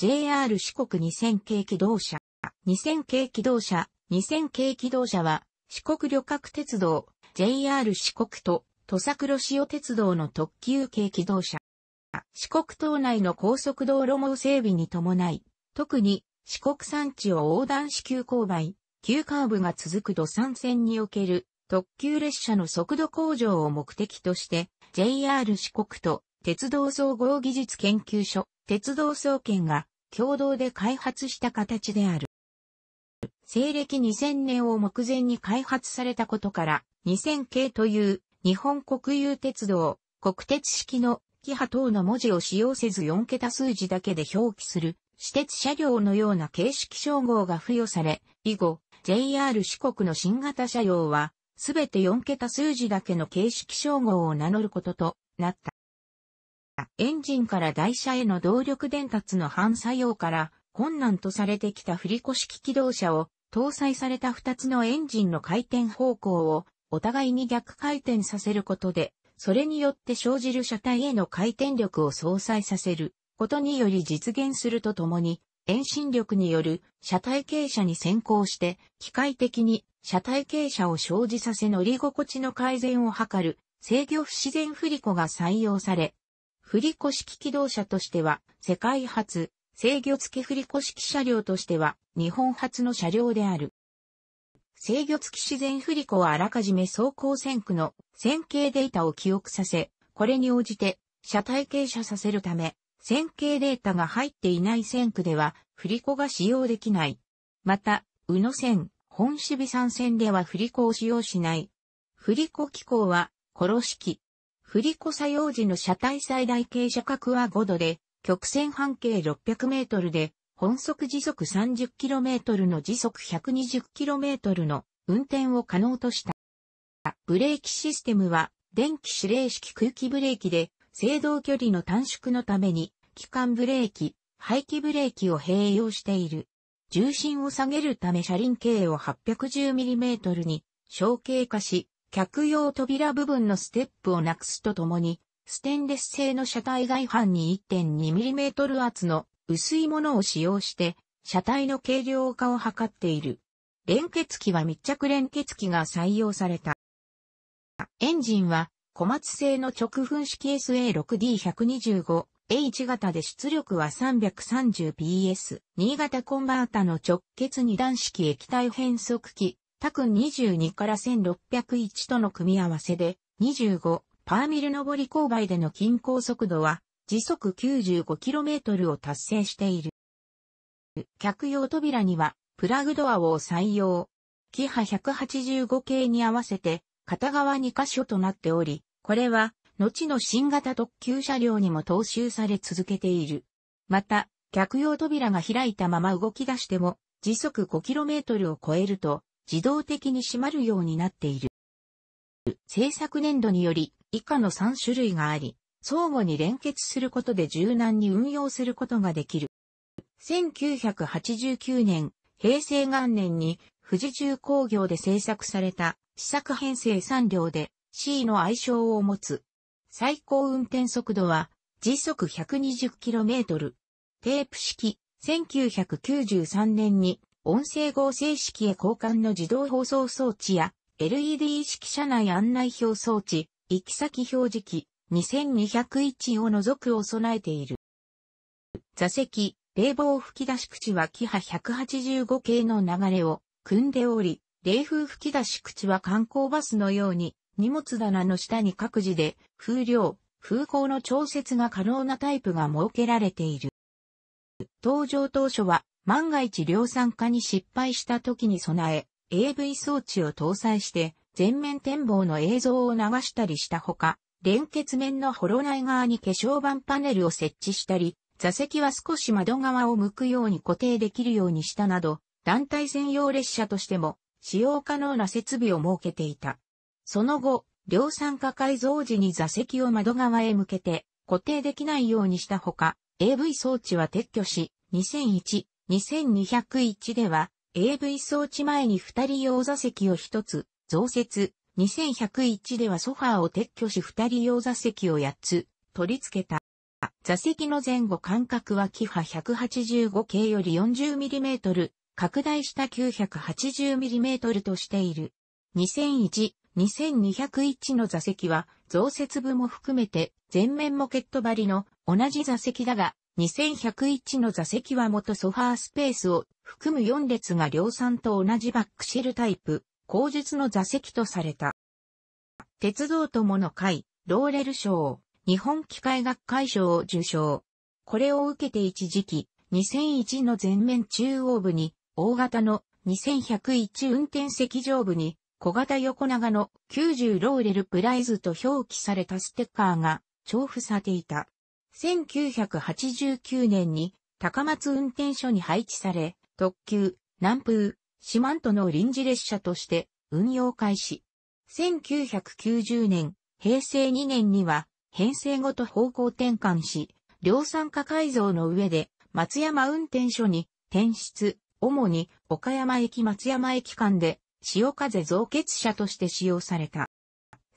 JR 四国2000系機動車、2000系機動車、2000系機動車は、四国旅客鉄道、JR 四国と土佐黒潮鉄道の特急系機動車。四国島内の高速道路網整備に伴い、特に四国山地を横断し急勾配、急カーブが続く土産線における特急列車の速度向上を目的として、JR 四国と鉄道総合技術研究所、鉄道総研が共同で開発した形である。西暦2000年を目前に開発されたことから、2000系という日本国有鉄道、国鉄式のキハ等の文字を使用せず4桁数字だけで表記する、私鉄車両のような形式称号が付与され、以後、JR 四国の新型車両は、すべて4桁数字だけの形式称号を名乗ることとなった。エンジンから台車への動力伝達の反作用から困難とされてきた振り子式機動車を搭載された2つのエンジンの回転方向をお互いに逆回転させることで、それによって生じる車体への回転力を相殺させることにより実現するとともに、遠心力による車体傾斜に先行して、機械的に車体傾斜を生じさせ乗り心地の改善を図る制御不自然振り子が採用され、振り子式機動車としては世界初、制御付き振り子式車両としては日本初の車両である。制御付き自然振り子はあらかじめ走行線区の線形データを記憶させ、これに応じて車体傾斜させるため、線形データが入っていない線区では振り子が使用できない。また、宇野線、本守備山線では振り子を使用しない。振り子機構は、コロ式、振り子作用時の車体最大傾斜角は5度で、曲線半径600メートルで、本速時速 30km の時速 120km の運転を可能とした。ブレーキシステムは電気指令式空気ブレーキで制動距離の短縮のために機関ブレーキ、排気ブレーキを併用している。重心を下げるため車輪径を 810mm に小径化し客用扉部分のステップをなくすとともに、ステンレス製の車体外板に 1.2mm 厚の薄いものを使用して、車体の軽量化を図っている。連結機は密着連結機が採用された。エンジンは小松製の直噴式 SA6D125H 型で出力は 330PS、新潟コンバータの直結二段式液体変速機他君22から1601との組み合わせで、25、パーミル上り勾配での均衡速度は、時速 95km を達成している。客用扉には、プラグドアを採用。キハ185系に合わせて、片側2箇所となっており、これは、後の新型特急車両にも踏襲され続けている。また、客用扉が開いたまま動き出しても、時速 5km を超えると、自動的に閉まるようになっている。制作年度により以下の3種類があり、相互に連結することで柔軟に運用することができる。1989年、平成元年に富士重工業で制作された試作編成3両で C の愛称を持つ。最高運転速度は時速 120km。テープ式、1993年に音声合成式へ交換の自動放送装置や、LED 式車内案内表装置、行き先表示器、2201を除くを備えている。座席、冷房吹き出し口はキハ185系の流れを組んでおり、冷風吹き出し口は観光バスのように荷物棚の下に各自で風量、風向の調節が可能なタイプが設けられている。登場当初は万が一量産化に失敗した時に備え、AV 装置を搭載して全面展望の映像を流したりしたほか、連結面のホロ内側に化粧板パネルを設置したり、座席は少し窓側を向くように固定できるようにしたなど、団体専用列車としても使用可能な設備を設けていた。その後、量産化改造時に座席を窓側へ向けて固定できないようにしたほか、AV 装置は撤去し、2001 2201では AV 装置前に2人用座席を1つ増設。2101ではソファーを撤去し2人用座席を8つ取り付けた。座席の前後間隔は規波185系より 40mm 拡大した 980mm としている。2001、2201の座席は増設部も含めて前面モケット張りの同じ座席だが2101の座席は元ソファースペースを含む4列が量産と同じバックシェルタイプ、後述の座席とされた。鉄道友の会、ローレル賞、日本機械学会賞を受賞。これを受けて一時期、2001の前面中央部に、大型の2101運転席上部に、小型横長の90ローレルプライズと表記されたステッカーが重複されていた。1989年に高松運転所に配置され、特急、南風、四万との臨時列車として運用開始。1990年、平成2年には編成ごと方向転換し、量産化改造の上で松山運転所に転出、主に岡山駅松山駅間で潮風増結車として使用された。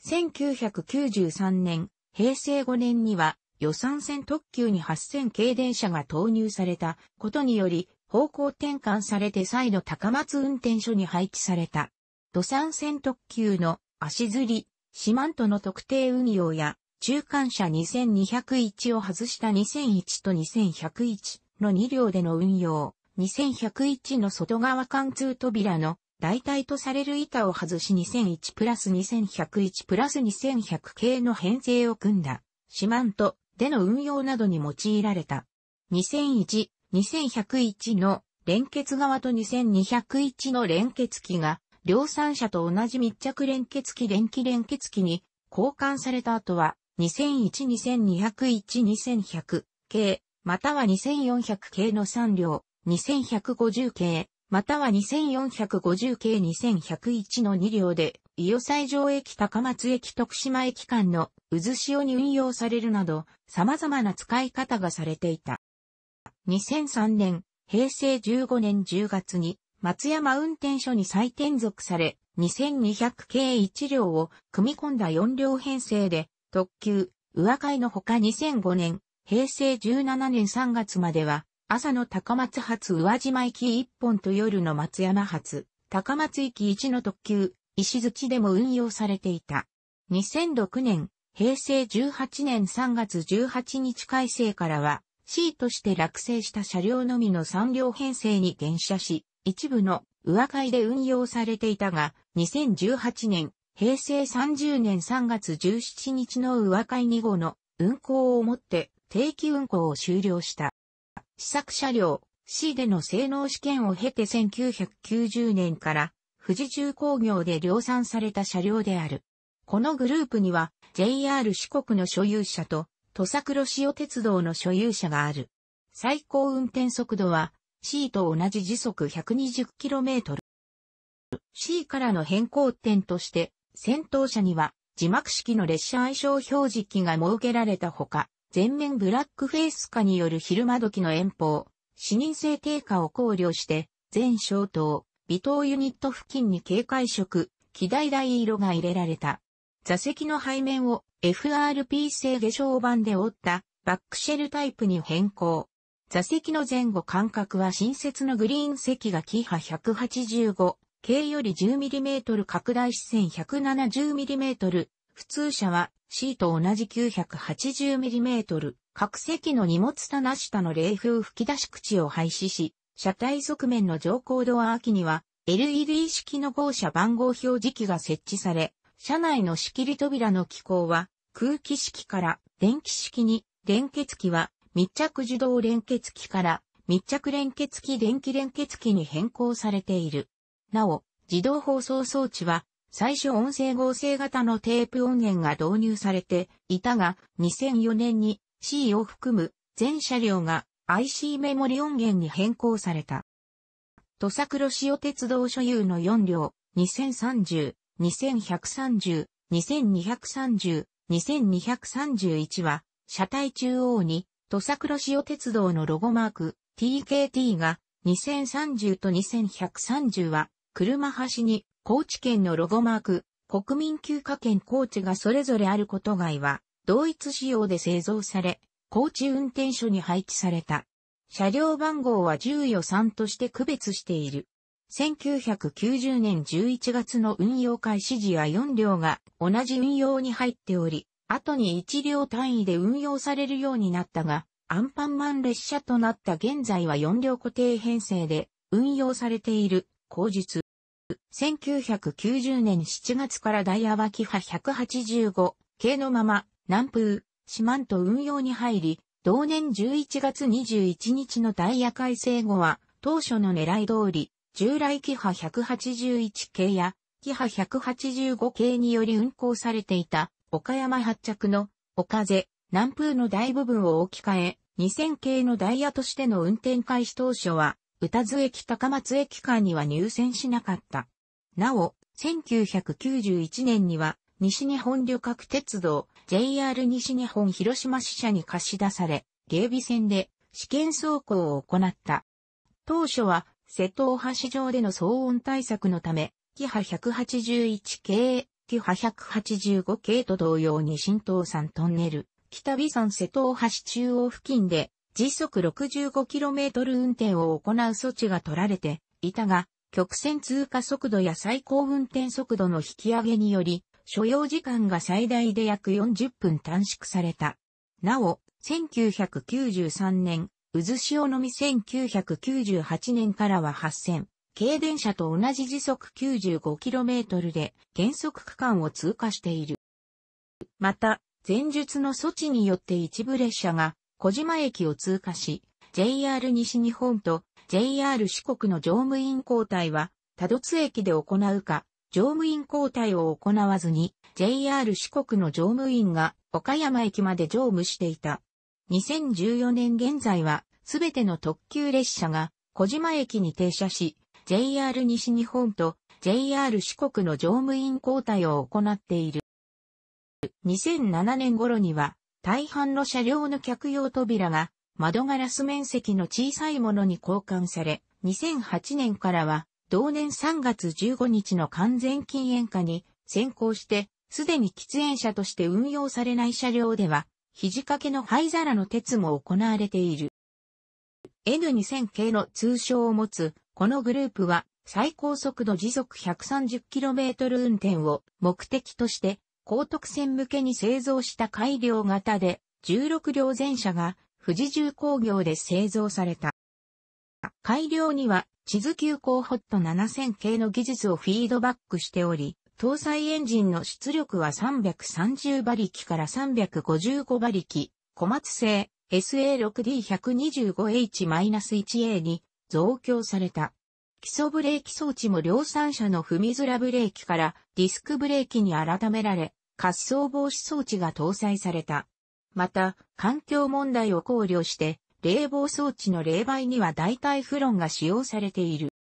1993年、平成5年には予算線特急に8000系電車が投入されたことにより、方向転換されて再度高松運転所に配置された。土産線特急の足ずり、四万十の特定運用や、中間車2201を外した2001と2101の2両での運用、2101の外側貫通扉の代替とされる板を外し2001プラス2101プラス2100系の編成を組んだ、四万十での運用などに用いられた。2001、2101の連結側と2201の連結機が、量産車と同じ密着連結機電気連結機に交換された後は、2001、2201、2100系、または2400系の3両、2150系、または2450系2101の2両で伊予西条駅高松駅徳島駅間の渦潮に運用されるなど、様々な使い方がされていた。2003年、平成15年10月に、松山運転所に再転属され、2200系1両を組み込んだ4両編成で、特急、上海のほか2005年、平成17年3月までは、朝の高松発宇和島行き1本と夜の松山発、高松行き1の特急、石槌でも運用されていた。2006年、平成18年3月18日改正からは、C として落成した車両のみの3両編成に減車し、一部の上階で運用されていたが、2018年、平成30年3月17日の上階2号の運行をもって定期運行を終了した。試作車両 C での性能試験を経て1990年から富士重工業で量産された車両である。このグループには JR 四国の所有者と土佐黒潮鉄道の所有者がある。最高運転速度は C と同じ時速 120km。C からの変更点として、先頭車には字幕式の列車愛称表示機が設けられたほか、全面ブラックフェイス化による昼間時の遠方、視認性低下を考慮して、全消灯、離島ユニット付近に警戒色、機大大色が入れられた。座席の背面を FRP 製化粧板で折ったバックシェルタイプに変更。座席の前後間隔は新設のグリーン席がキハ185、径より 10mm 拡大視線 170mm、普通車は C と同じ 980mm、各席の荷物棚下の冷風吹き出し口を廃止し、車体側面の乗降ドア秋には LED 式の号車番号表示器が設置され、車内の仕切り扉の機構は空気式から電気式に、連結機は密着受動連結機から密着連結機電気連結機に変更されている。なお、自動放送装置は最初音声合成型のテープ音源が導入されていたが、2004年に C を含む全車両が IC メモリ音源に変更された。土佐黒潮鉄道所有の4両、2030、2130、2230、2231は、車体中央に、土佐黒潮鉄道のロゴマーク、TKT が、2030と2130は、車端に、高知県のロゴマーク、国民休暇県高知がそれぞれあること外は、同一仕様で製造され、高知運転所に配置された。車両番号は10予算として区別している。1990年11月の運用開始時は4両が同じ運用に入っており、後に1両単位で運用されるようになったが、アンパンマン列車となった現在は4両固定編成で運用されている、後述。1990年7月からダイヤ脇派185系のまま、南風、四万と運用に入り、同年11月21日のダイヤ改正後は、当初の狙い通り、従来キハ181系や、キハ185系により運行されていた、岡山発着の、岡瀬、南風の大部分を置き換え、2000系のダイヤとしての運転開始当初は、宇多津駅高松駅間には入線しなかった。なお、1991年には、西日本旅客鉄道 JR 西日本広島支社に貸し出され、芸備線で試験走行を行った。当初は瀬戸大橋上での騒音対策のため、キハ181系、キハ185系と同様に新東山トンネル、北美山瀬戸大橋中央付近で時速 65km 運転を行う措置が取られていたが、曲線通過速度や最高運転速度の引き上げにより、所要時間が最大で約40分短縮された。なお、1993年、渦潮のみ1998年からは8000、軽電車と同じ時速 95km で減速区間を通過している。また、前述の措置によって一部列車が小島駅を通過し、JR 西日本と JR 四国の乗務員交代は、多度津駅で行うか、乗務員交代を行わずに JR 四国の乗務員が岡山駅まで乗務していた。2014年現在はすべての特急列車が小島駅に停車し JR 西日本と JR 四国の乗務員交代を行っている。2007年頃には大半の車両の客用扉が窓ガラス面積の小さいものに交換され、2008年からは同年3月15日の完全禁煙化に先行して、すでに喫煙者として運用されない車両では、肘掛けの灰皿の鉄も行われている。N2000 系の通称を持つ、このグループは、最高速度時速 130km 運転を目的として、高徳線向けに製造した改良型で、16両全車が富士重工業で製造された。改良には地図急行ホット7000系の技術をフィードバックしており、搭載エンジンの出力は330馬力から355馬力、小松製 SA6D125H-1A に増強された。基礎ブレーキ装置も量産車の踏みづらブレーキからディスクブレーキに改められ、滑走防止装置が搭載された。また、環境問題を考慮して、冷房装置の冷媒には代替フロンが使用されている。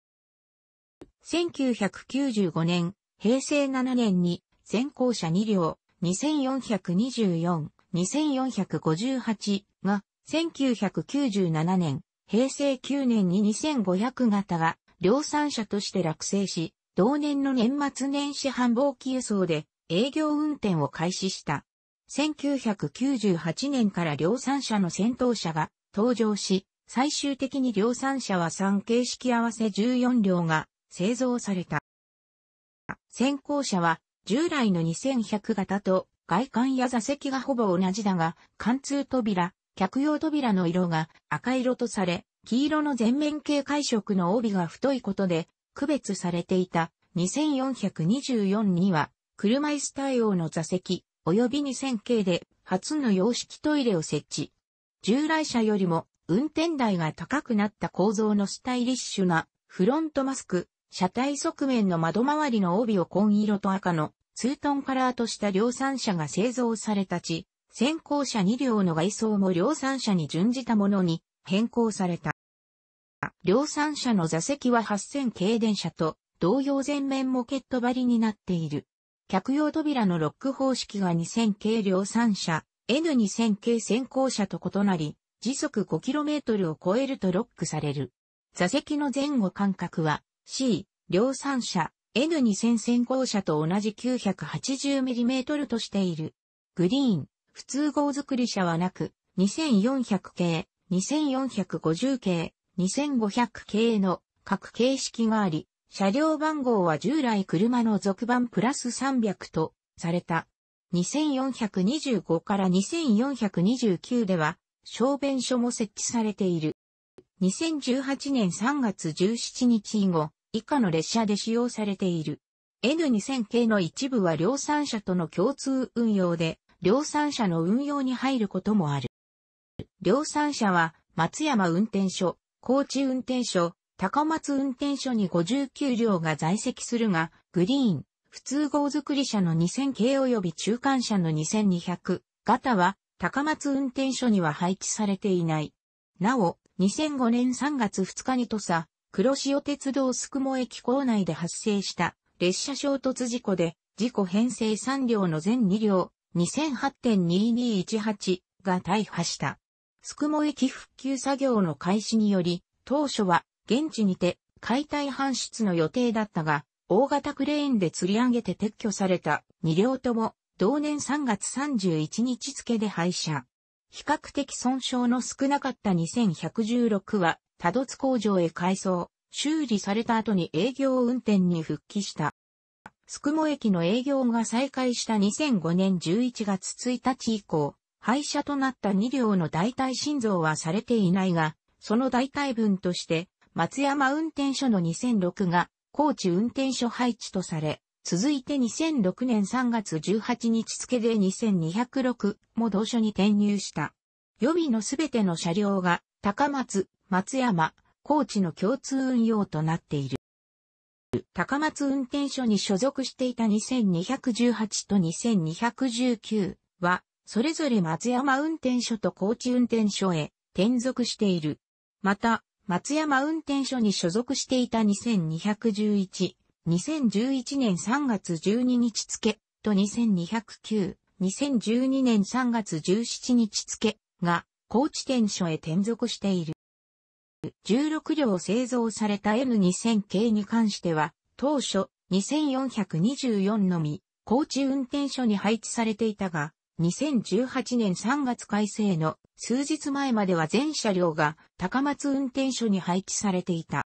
1995年、平成7年に先行車2両、2424、2458が、1997年、平成9年に2500型が量産車として落成し、同年の年末年始繁忙期輸送で営業運転を開始した。1998年から量産車の先頭車が登場し、最終的に量産車は3形式合わせ14両が製造された。先行車は従来の2100型と外観や座席がほぼ同じだが、貫通扉、客用扉の色が赤色とされ、黄色の全面系解色の帯が太いことで区別されていた2424には車椅子対応の座席及び2000系で初の洋式トイレを設置。従来車よりも運転台が高くなった構造のスタイリッシュなフロントマスク、車体側面の窓周りの帯を紺色と赤のツートンカラーとした量産車が製造されたち、先行車2両の外装も量産車に準じたものに変更された。量産車の座席は8000系電車と同様全面モケット張りになっている。客用扉のロック方式が2000系量産車 N2000 系先行車と異なり、時速 5km を超えるとロックされる。座席の前後間隔は C、量産車 N2000 先行車と同じ 980mm としている。グリーン、普通号作り車はなく、2400系、2450系、2500系の各形式があり、車両番号は従来車の続番プラス300とされた。2425から2429では、小便所も設置されている。2018年3月17日以後、以下の列車で使用されている。N2000 系の一部は量産車との共通運用で、量産車の運用に入ることもある。量産車は、松山運転所、高知運転所、高松運転所に59両が在籍するが、グリーン、普通号作り車の2000系及び中間車の2200型は高松運転所には配置されていない。なお、2005年3月2日に土佐、黒潮鉄道宿毛駅構内で発生した列車衝突事故で、事故編成3両の全2両、2008.2218が大破した。宿毛駅復旧作業の開始により、当初は現地にて解体搬出の予定だったが、大型クレーンで釣り上げて撤去された2両とも同年3月31日付で廃車。比較的損傷の少なかった2116は、多度津工場へ改装、修理された後に営業運転に復帰した。宿毛駅の営業が再開した2005年11月1日以降、廃車となった2両の代替心臓はされていないが、その代替分として、松山運転所の2006が高知運転所配置とされ、続いて2006年3月18日付で2206も同所に転入した。予備のすべての車両が高松、松山、高知の共通運用となっている。高松運転所に所属していた2218と2219は、それぞれ松山運転所と高知運転所へ転属している。また、松山運転所に所属していた2211、2011年3月12日付と2209、2012年3月17日付が高知店所へ転属している。16両製造された N2000 系に関しては、当初2424のみ、高知運転所に配置されていたが、2018年3月改正の数日前までは全車両が高松運転所に配置されていた。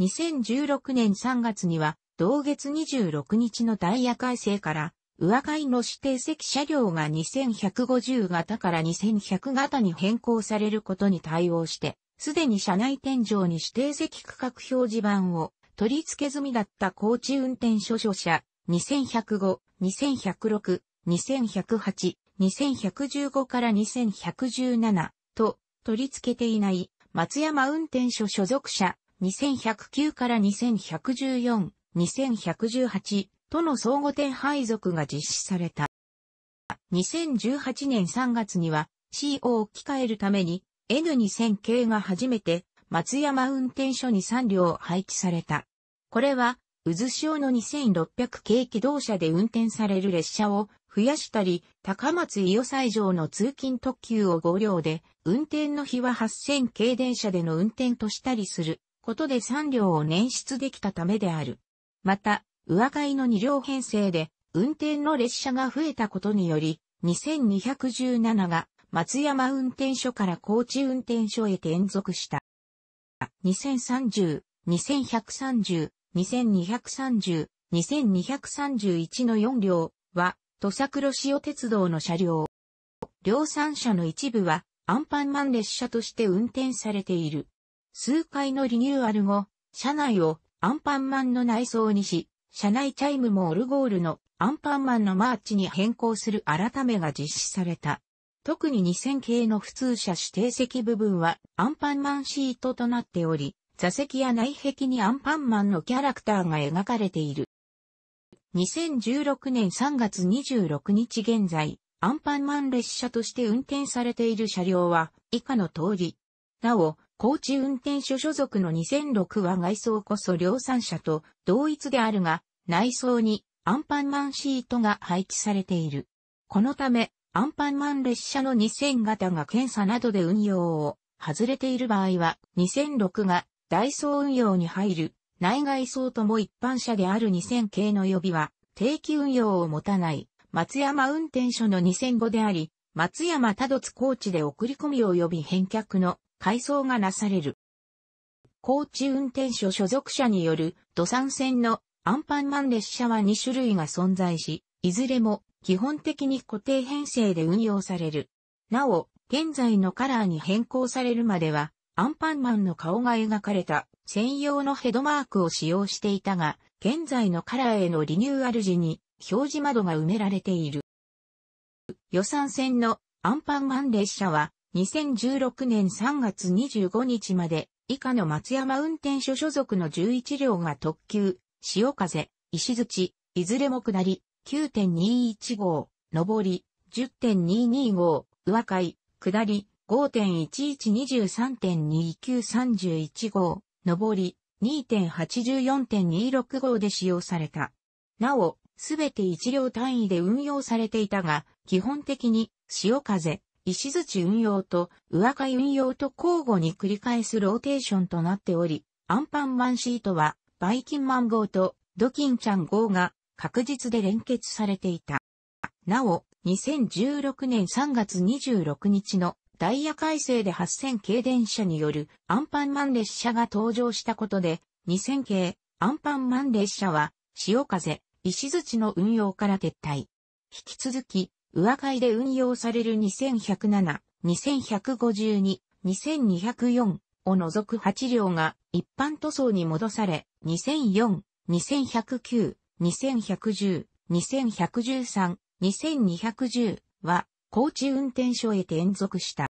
2016年3月には、同月26日のダイヤ改正から、上海の指定席車両が2150型から2100型に変更されることに対応して、すでに車内天井に指定席区画表示板を取り付け済みだった高知運転所所車2105、2106、2108、2115から2117と取り付けていない松山運転所所属者2109から2114、2118との相互転配属が実施された。2018年3月には CO を置き換えるために N2000 系が初めて松山運転所に3両配置された。これは渦潮の2600系機動車で運転される列車を増やしたり、高松伊予西条の通勤特急を5両で、運転の日は8000系電車での運転としたりすることで3両を捻出できたためである。また、上海の2両編成で、運転の列車が増えたことにより、2217が松山運転所から高知運転所へ転属した。2030、2130、2230、2231の4両は土佐黒潮鉄道の車両。量産車の一部はアンパンマン列車として運転されている。数回のリニューアル後、車内をアンパンマンの内装にし、車内チャイムもオルゴールのアンパンマンのマーチに変更する改めが実施された。特に2000系の普通車指定席部分はアンパンマンシートとなっており、座席や内壁にアンパンマンのキャラクターが描かれている。2016年3月26日現在、アンパンマン列車として運転されている車両は以下の通り。なお、高知運転所所属の2006は外装こそ量産車と同一であるが、内装にアンパンマンシートが配置されている。このため、アンパンマン列車の2000型が検査などで運用を外れている場合は、2006がダイソー運用に入る内外装とも一般車である2000系の予備は、定期運用を持たない、松山運転所の2005であり、松山多度津高知で送り込み及び返却の改装がなされる。高知運転所所属者による土産線のアンパンマン列車は2種類が存在し、いずれも基本的に固定編成で運用される。なお、現在のカラーに変更されるまでは、アンパンマンの顔が描かれた専用のヘドマークを使用していたが、現在のカラーへのリニューアル時に表示窓が埋められている。予算線のアンパンマン列車は2016年3月25日まで以下の松山運転所所属の11両が特急、潮風、石槌、いずれも下り9 2 1号、上り1 0 2 2号、上海、下り5.1123.2931号、上り2.84.265で使用された。なお、すべて1両単位で運用されていたが、基本的に潮風、石槌運用と上海運用と交互に繰り返すローテーションとなっており、アンパンマンシートはバイキンマン号とドキンちゃん号が確実で連結されていた。なお、2016年3月26日のダイヤ改正で8000系電車によるアンパンマン列車が登場したことで、2000系アンパンマン列車は、潮風、石槌の運用から撤退。引き続き、上海で運用される2107、2152、2204を除く8両が一般塗装に戻され、2004、2109、2110、2113、2210は、高知運転所へ転属した。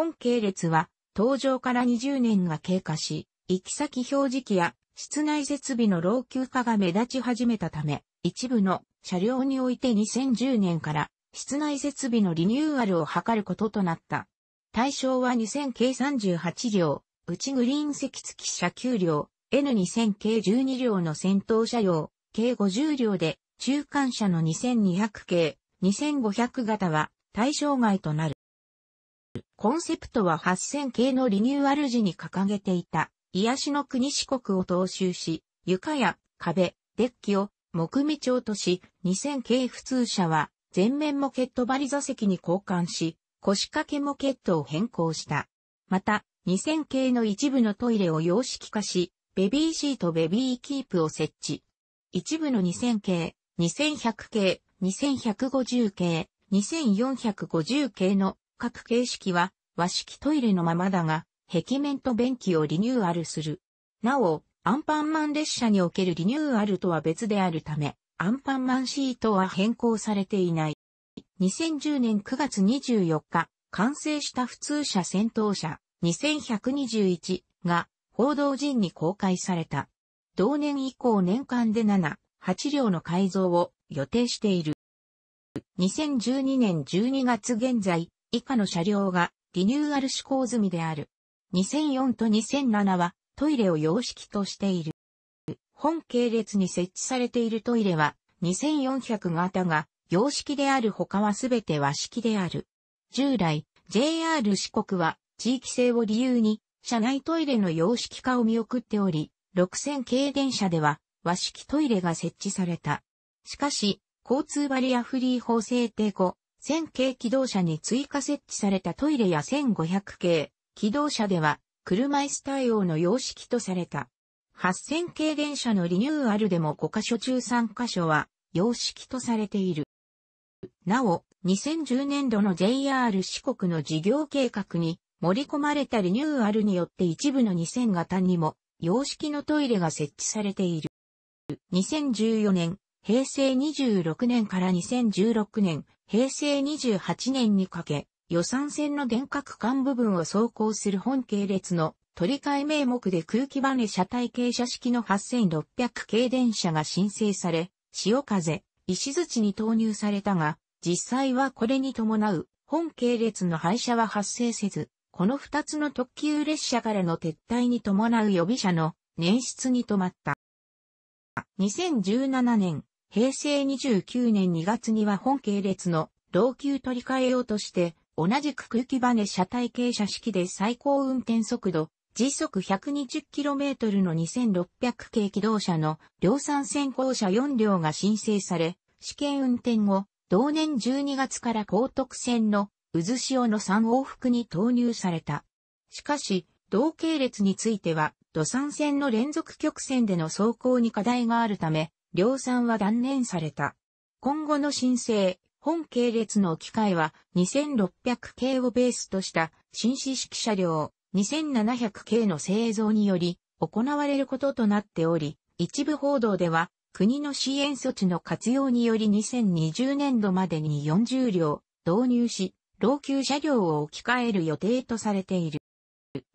本系列は、登場から20年が経過し、行き先表示器や室内設備の老朽化が目立ち始めたため、一部の車両において2010年から室内設備のリニューアルを図ることとなった。対象は2000系38両、内グリーン席付き車9両、N2000 系12両の先頭車両、計50両で、中間車の2200系、2500型は対象外となる。コンセプトは8000系のリニューアル時に掲げていた、癒しの国四国を踏襲し、床や壁、デッキを木目調とし、2000系普通車は前面モケット張り座席に交換し、腰掛けモケットを変更した。また、2000系の一部のトイレを洋式化し、ベビーシートベビーキープを設置。一部の2000系、2100系、2150系、2450系の角形式は和式トイレのままだが、壁面と便器をリニューアルする。なお、アンパンマン列車におけるリニューアルとは別であるため、アンパンマンシートは変更されていない。2010年9月24日、完成した普通車戦闘車2121が報道陣に公開された。同年以降年間で7、8両の改造を予定している。2012年12月現在、以下の車両がリニューアル施行済みである。2004と2007はトイレを様式としている。本系列に設置されているトイレは2400型が洋式である他はすべて和式である。従来、JR 四国は地域性を理由に車内トイレの洋式化を見送っており、6000系電車では和式トイレが設置された。しかし、交通バリアフリー法制定後、1000系機動車に追加設置されたトイレや1500系機動車では車椅子対応の様式とされた。8000系電車のリニューアルでも5カ所中3カ所は様式とされている。なお、2010年度の JR 四国の事業計画に盛り込まれたリニューアルによって一部の2000型にも様式のトイレが設置されている。2014年、平成26年から2016年、平成28年にかけ、予算線の電化区間部分を走行する本系列の取り替え名目で空気バネ車体傾斜式の8600系電車が申請され、潮風、石槌に投入されたが、実際はこれに伴う本系列の廃車は発生せず、この2つの特急列車からの撤退に伴う予備車の年出に止まった。2017年、平成29年2月には本系列の老朽取り替えようとして、同じく空気バネ車体傾斜式で最高運転速度、時速 120km の2600系機動車の量産先行車4両が申請され、試験運転後、同年12月から高徳線の渦潮の3往復に投入された。しかし、同系列については、土産線の連続曲線での走行に課題があるため、量産は断念された。今後の申請、本系列の機械は2600系をベースとした新式車両2700系の製造により行われることとなっており、一部報道では国の支援措置の活用により2020年度までに40両導入し、老朽車両を置き換える予定とされている。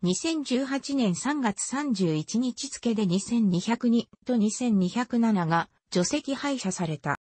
2018年3月31日付で2202と2207が除籍廃車された。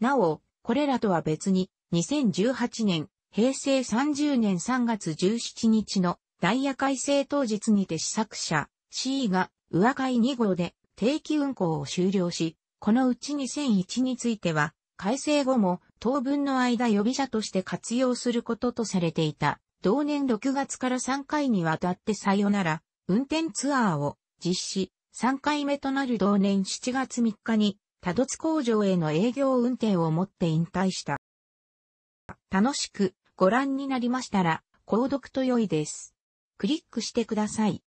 なお、これらとは別に、2018年、平成30年3月17日のダイヤ改正当日にて試作車 C が上海2号で定期運行を終了し、このうち2001については、改正後も当分の間予備車として活用することとされていた。同年6月から3回にわたってさよなら、運転ツアーを実施、3回目となる同年7月3日に、多度津工場への営業運転をもって引退した。楽しくご覧になりましたら、購読と良いです。クリックしてください。